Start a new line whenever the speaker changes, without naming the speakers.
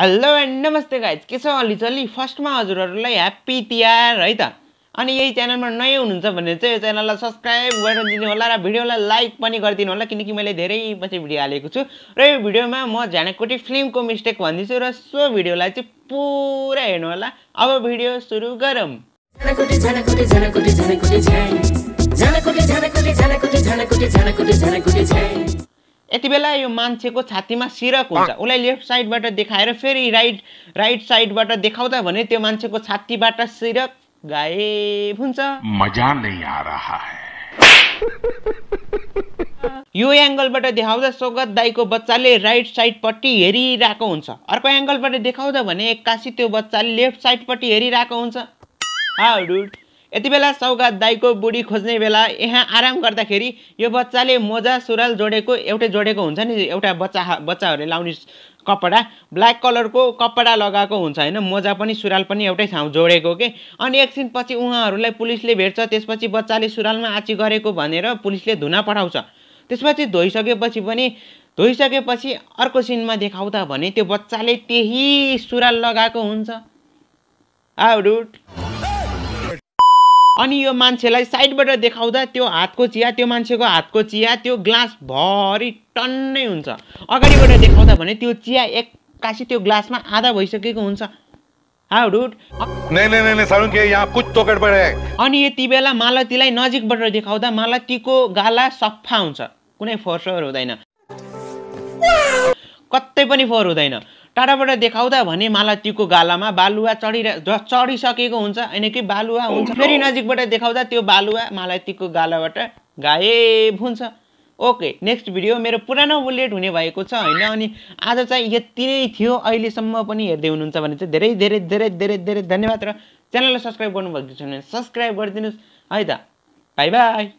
hello and नमस्ते guys के छ अलि चलि फर्स्टमा हजुरहरूलाई ह्याप्पी तिहार है त अनि यही च्यानलमा नयाँ हुनुहुन्छ भने चाहिँ यो च्यानललाई सब्सक्राइब गरिदिनु होला र भिडियोलाई लाइक पनि गरिदिनु होला किनकि मैले धेरै पछि भिडियो हालेको छु र यो भिडियोमा म झ्यानकोटी फिल्मको मिस्टेक भन्दैछु र सो भिडियोलाई चाहिँ पुरा हेर्नु होला अब भिडियो सुरु गरौँ यति बेला यो मान्छेको छातीमा सिरक हुन्छ उसलाई लेफ्ट साइडबाट देखाएर फेरि राइट राइट साइडबाट देखाउँदा भने त्यो मान्छेको छातीबाट सिरक गायब हुन्छ मजा नै आ रहा है यो एङ्गलबाट देखाउँदा सोगत दाईको बच्चाले राइट साइडपट्टि हेरिरहेको हुन्छ अर्को एङ्गलबाट देखाउँदा भने एक्कासी त्यो बच्चाले लेफ्ट साइडपट्टि हेरिरहेको हुन्छ हाउ यति बेला सौगात दाईको बुढी खोज्ने बेला यहाँ आराम गर्दाखेरि यो बच्चाले मोजा सुराल जोडेको एउटै जोडेको हुन्छ नि एउटा बच्चा बच्चाहरूले लाउने कपडा ब्ल्याक कलरको कपडा लगाएको हुन्छ होइन मोजा पनि सुराल पनि एउटै ठाउँ जोडेको के अनि एकछिनपछि उहाँहरूलाई पुलिसले भेट्छ त्यसपछि बच्चाले सुरालमा आँची गरेको भनेर पुलिसले धुना पठाउँछ त्यसपछि धोइसकेपछि पनि धोइसकेपछि अर्को सिनमा देखाउँदा भने त्यो बच्चाले त्यही सुराल लगाएको हुन्छ आउट अनि यो मान्छेलाई साइडबाट देखाउँदा त्यो हातको चिया त्यो मान्छेको हातको चिया त्यो भरि टन्नै हुन्छ अगाडिबाट देखाउँदा भने त्यो चिया एक्कासी त्यो ग्लासमा आधा भइसकेको हुन्छ हाउ अनि यति बेला मालतीलाई नजिकबाट देखाउँदा मालतीको गाला सफा हुन्छ कुनै फोहोर हुँदैन कतै पनि फोहोर हुँदैन टाढाबाट देखाउँदा भने मालातीको गालामा बालुवा चढिरह चढिसकेको हुन्छ होइन कि बालुवा हुन्छ फेरि नजिकबाट देखाउँदा त्यो बालुवा मालातीको गालाबाट गायब हुन्छ ओके नेक्स्ट भिडियो मेरो पुरानो बुलेट हुने भएको छ होइन अनि आज चाहिँ यति नै थियो अहिलेसम्म पनि हेर्दै हुनुहुन्छ भने चाहिँ धेरै धेरै धेरै धेरै धेरै धन्यवाद र च्यानललाई सब्सक्राइब गर्नुभएको छैन सब्सक्राइब गरिदिनुहोस् है त बाई बाई